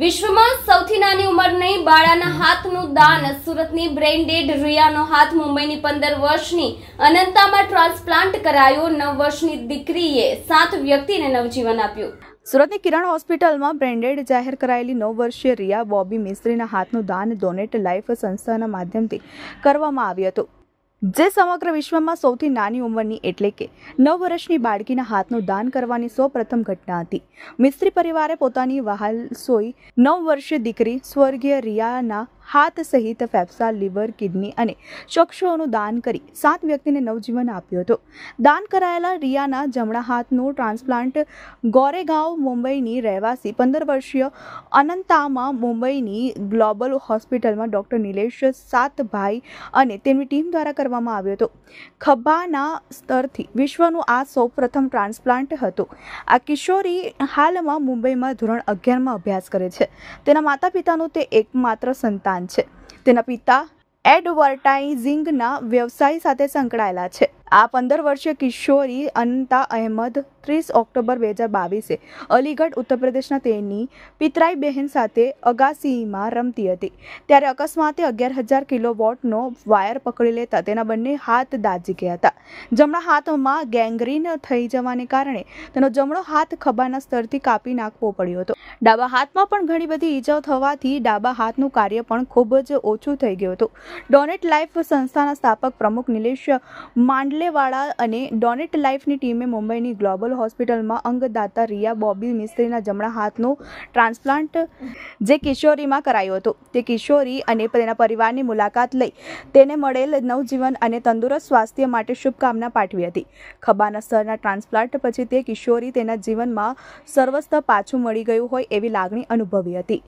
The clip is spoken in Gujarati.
વિશ્વમાં સૌથી નાની ઉંમરની બાળાના હાથનું દાન સુરતની બ્રેઇન ડેડ રિયાનો હાથ મુંબઈની પંદર વર્ષની અનંતામાં ટ્રાન્સપ્લાન્ટ કરાયો નવ વર્ષની દીકરીએ સાત વ્યક્તિને નવજીવન આપ્યું સુરતની કિરણ હોસ્પિટલમાં બ્રેન્ડેડ જાહેર કરાયેલી નવ વર્ષીય રિયા બોબી મિસ્ત્રીના હાથનું દાન ડોનેટ લાઈફ સંસ્થાના માધ્યમથી કરવામાં આવ્યું હતું જે સમગ્ર વિશ્વમાં સૌથી નાની ઉંમરની એટલે કે નવ વર્ષની બાળકીના હાથનું દાન કરવાની સૌપ્રથમ ઘટના હતી મિસ્ત્રી પરિવારે પોતાની વહાલસોઈ નવ વર્ષીય દીકરી સ્વર્ગીય રિયાના હાથ સહિત ફેફસા લીવર કિડની અને ચક્ષુઓનું દાન કરી સાત વ્યક્તિને નવજીવન આપ્યું હતું દાન કરાયેલા રિયાના જમણા હાથનું ટ્રાન્સપ્લાન્ટ ગોરેગાંવ મુંબઈની રહેવાસી પંદર વર્ષીય અનંતામાં મુંબઈની ગ્લોબલ હોસ્પિટલમાં ડૉક્ટર નિલેશ સાતભાઈ અને તેમની ટીમ દ્વારા કરવામાં આવ્યો હતો ખભાના સ્તરથી વિશ્વનું આ સૌ પ્રથમ ટ્રાન્સપ્લાન્ટ હતું આ કિશોરી હાલમાં મુંબઈમાં ધોરણ અગિયારમાં અભ્યાસ કરે છે તેના માતા પિતાનું તે એકમાત્ર સંતાન યુવાન છે તેના પિતા એડવર્ટાઇઝિંગના વ્યવસાય સાથે સંકળાયેલા છે આ પંદર વર્ષીય કિશોરી અનતા અહેમદ ત્રીસ ઓક્ટોબર બે હજાર બાવીસે અલીગઢ ઉત્તર પ્રદેશના તેની પિતરાઈ બહેન સાથે અગાસીમાં રમતી હતી ત્યારે અકસ્માતે અગિયાર હજાર કિલો વોટનો વાયર પકડી લેતા તેના બંને હાથ દાજી ગયા હતા જમણા હાથમાં ગેંગ્રીન થઈ જવાને કારણે તેનો જમણો હાથ ખભાના સ્તરથી કાપી નાખવો પડ્યો હતો ડાબા હાથમાં પણ ઘણી બધી ઈજાઓ થવાથી ડાબા હાથનું કાર્ય પણ ખૂબ જ ઓછું થઈ ગયું હતું ડોનેટ લાઈફ સંસ્થાના સ્થાપક પ્રમુખ નિલેશ માંડલેવાળા અને ડોનેટ લાઈફની ટીમે મુંબઈની ગ્લોબલ હોસ્પિટલમાં અંગદાતા રિયા બોબી મિસ્ત્રીના જમણા હાથનું ટ્રાન્સપ્લાન્ટ જે કિશોરીમાં કરાયું હતું તે કિશોરી અને તેના પરિવારની મુલાકાત લઈ તેને મળેલ નવજીવન અને તંદુરસ્ત સ્વાસ્થ્ય માટે શુભકામના પાઠવી હતી ખબાના સ્તરના ટ્રાન્સપ્લાન્ટ પછી તે કિશોરી તેના જીવનમાં સર્વસ્થ પાછું મળી ગયું હોય એવી લાગણી અનુભવી હતી